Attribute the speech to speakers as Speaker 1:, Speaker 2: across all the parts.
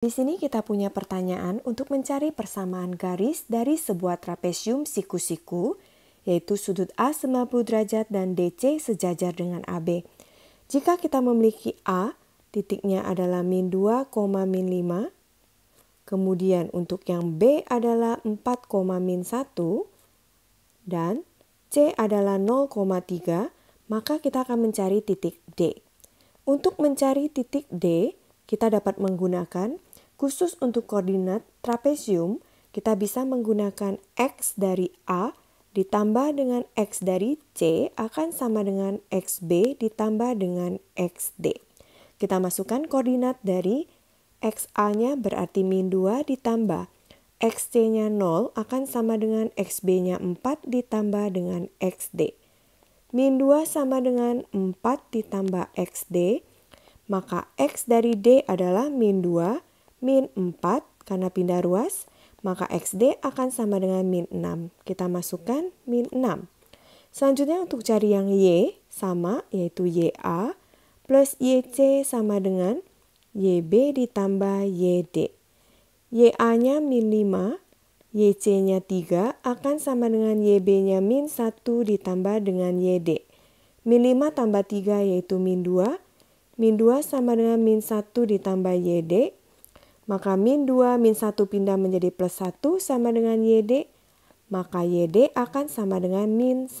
Speaker 1: Di sini kita punya pertanyaan untuk mencari persamaan garis dari sebuah trapesium siku-siku, yaitu sudut A 90 derajat dan DC sejajar dengan AB. Jika kita memiliki A, titiknya adalah min 2, min 5. Kemudian untuk yang B adalah 4, min 1. Dan C adalah 0,3, maka kita akan mencari titik D. Untuk mencari titik D, kita dapat menggunakan Khusus untuk koordinat trapesium, kita bisa menggunakan X dari A ditambah dengan X dari C akan sama dengan XB ditambah dengan XD. Kita masukkan koordinat dari XA-nya berarti min 2 ditambah XC-nya 0 akan sama dengan XB-nya 4 ditambah dengan XD. Min 2 sama dengan 4 ditambah XD, maka X dari D adalah min 2 min 4 karena pindah ruas, maka XD akan sama dengan min 6. Kita masukkan min 6. Selanjutnya untuk cari yang Y sama yaitu YA plus YC sama dengan YB ditambah YD. YA-nya min 5, YC-nya 3 akan sama dengan YB-nya min 1 ditambah dengan YD. Min 5 tambah 3 yaitu min 2. Min 2 sama dengan min 1 ditambah YD maka min 2 min 1 pindah menjadi plus 1 sama dengan YD. Maka YD akan sama dengan min 1.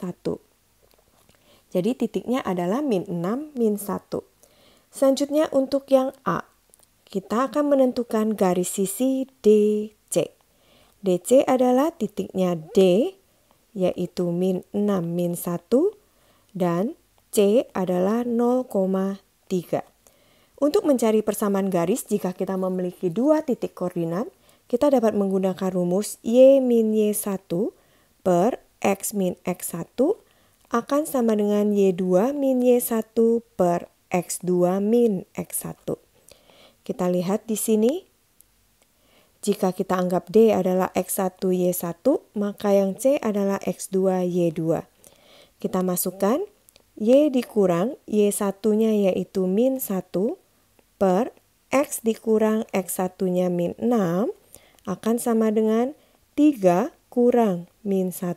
Speaker 1: Jadi titiknya adalah min 6 min 1. Selanjutnya untuk yang A. Kita akan menentukan garis sisi DC. DC adalah titiknya D yaitu min 6 min 1 dan C adalah 0,3. Untuk mencari persamaan garis, jika kita memiliki dua titik koordinat, kita dapat menggunakan rumus Y min Y1 per X min X1 akan sama dengan Y2 min Y1 per X2 min X1. Kita lihat di sini. Jika kita anggap D adalah X1, Y1, maka yang C adalah X2, Y2. Kita masukkan Y dikurang Y1-nya yaitu min 1 per X dikurang x 1 min 6 akan sama dengan 3 kurang min 1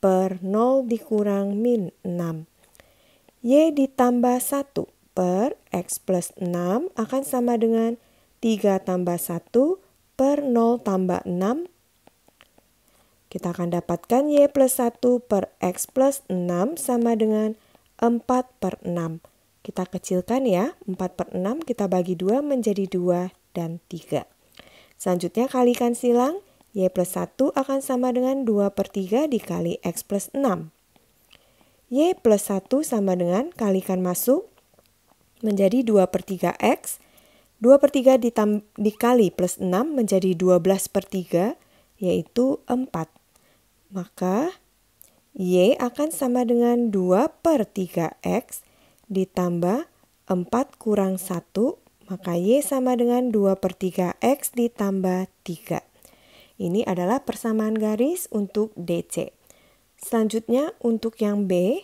Speaker 1: per 0 dikurang min 6. Y ditambah 1 per X plus 6 akan sama dengan 3 tambah 1 per 0 tambah 6. Kita akan dapatkan Y plus 1 per X plus 6 sama dengan 4 per 6. Kita kecilkan ya, 4 per 6 kita bagi 2 menjadi 2 dan 3. Selanjutnya kalikan silang, Y plus 1 akan sama dengan 2 per 3 dikali X plus 6. Y plus 1 sama dengan kalikan masuk menjadi 2 per 3 X. 2 per 3 ditam, dikali plus 6 menjadi 12 per 3 yaitu 4. Maka Y akan sama dengan 2 per 3X ditambah 4 kurang 1 maka Y sama dengan 2 per 3 X ditambah 3. Ini adalah persamaan garis untuk DC. Selanjutnya untuk yang B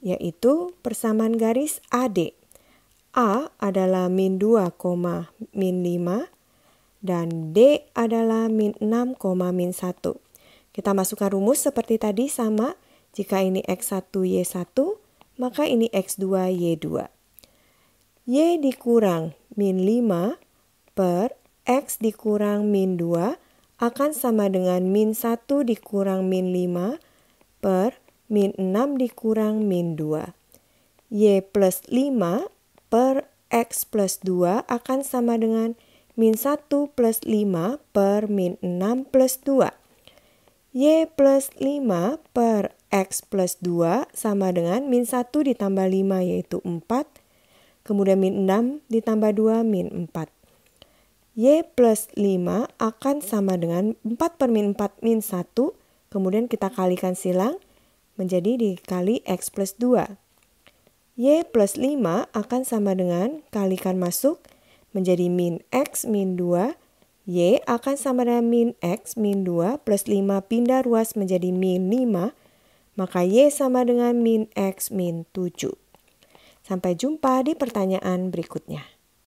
Speaker 1: yaitu persamaan garis AD. A adalah min 2, min 5 dan D adalah min 6, min 1. Kita masukkan rumus seperti tadi sama. Jika ini X1, Y1, maka ini X2, Y2. Y dikurang min 5 per X dikurang min 2 akan sama dengan min 1 dikurang min 5 per min 6 dikurang min 2. Y plus 5 per X plus 2 akan sama dengan min 1 plus 5 per min 6 plus 2. Y plus 5 per X plus 2 sama dengan min 1 ditambah 5 yaitu 4. Kemudian min 6 ditambah 2 min 4. Y plus 5 akan sama dengan 4 per min 4 min 1. Kemudian kita kalikan silang menjadi dikali X plus 2. Y plus 5 akan sama dengan kalikan masuk menjadi min X min 2. Y akan sama dengan min X min 2 plus 5 pindah ruas menjadi min 5 maka Y sama dengan min X min 7. Sampai jumpa di pertanyaan berikutnya.